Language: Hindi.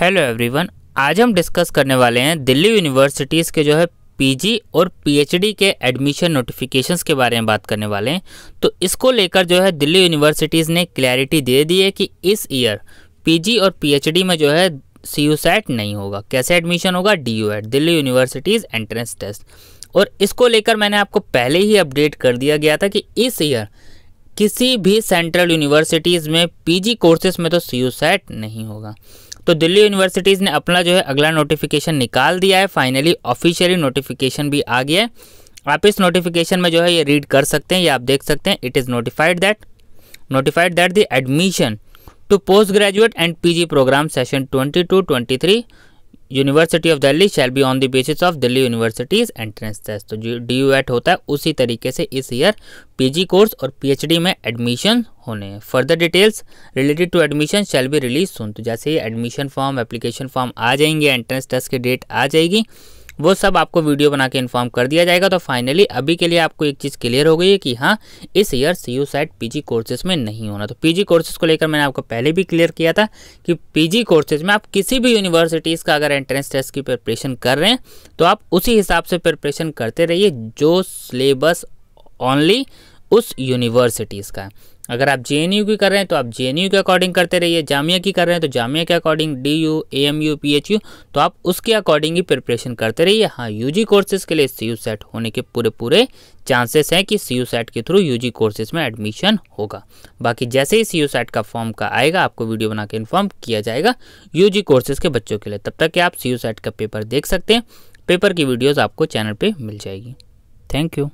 हेलो एवरीवन आज हम डिस्कस करने वाले हैं दिल्ली यूनिवर्सिटीज़ के जो है पीजी और पीएचडी के एडमिशन नोटिफिकेशंस के बारे में बात करने वाले हैं तो इसको लेकर जो है दिल्ली यूनिवर्सिटीज़ ने क्लैरिटी दे दी है कि इस ईयर पीजी और पीएचडी में जो है सी यू सेट नहीं होगा कैसे एडमिशन होगा डी यू एड दिल्ली यूनिवर्सिटीज़ एंट्रेंस टेस्ट और इसको लेकर मैंने आपको पहले ही अपडेट कर दिया गया था कि इस ईयर किसी भी सेंट्रल यूनिवर्सिटीज़ में पीजी कोर्सेज में तो सी यू सेट नहीं होगा तो दिल्ली यूनिवर्सिटीज़ ने अपना जो है अगला नोटिफिकेशन निकाल दिया है फाइनली ऑफिशियली नोटिफिकेशन भी आ गया है आप इस नोटिफिकेशन में जो है ये रीड कर सकते हैं या आप देख सकते हैं it is notified that notified that the admission to post graduate and PG program session 22-23 university of Delhi shall be on the basis of Delhi universities entrance test तो जो डी यू एट होता है उसी तरीके से इस ईयर पीजी कोर्स और पीएचडी में एडमिशन होने हैं further details related to admission shall be release soon तो जैसे ही एडमिशन फॉर्म एप्लीकेशन फॉर्म आ जाएंगे एंट्रेंस टेस्ट की डेट आ जाएगी वो सब आपको वीडियो बना के इन्फॉर्म कर दिया जाएगा तो फाइनली अभी के लिए आपको एक चीज़ क्लियर हो गई है कि हाँ इस ईयर सी यू साइड पी कोर्सेज में नहीं होना तो पी कोर्सेज को लेकर मैंने आपको पहले भी क्लियर किया था कि पी कोर्सेज में आप किसी भी यूनिवर्सिटीज़ का अगर एंट्रेंस टेस्ट की प्रिपरेशन कर रहे हैं तो आप उसी हिसाब से प्रिपरेशन करते रहिए जो सिलेबस ओनली उस यूनिवर्सिटीज़ का अगर आप जे की कर रहे हैं तो आप जे के अकॉर्डिंग करते रहिए जामिया की कर रहे हैं तो जामिया के according D U A M U P H U तो आप उसके अकॉर्डिंग ही प्रिपरेशन करते रहिए हाँ यू जी कोर्सेज़ के लिए सी यू सेट होने के पूरे पूरे चांसेस हैं कि सी यू सेट के थ्रू यू जी कोर्सेज में एडमिशन होगा बाकी जैसे ही सी यू सेट का फॉर्म का आएगा आपको वीडियो बना के इन्फॉर्म किया जाएगा यू जी कोर्सेज़ के बच्चों के लिए तब तक कि आप सी यू सेट का पेपर देख सकते हैं पेपर की वीडियोज़ आपको चैनल पर मिल जाएगी थैंक यू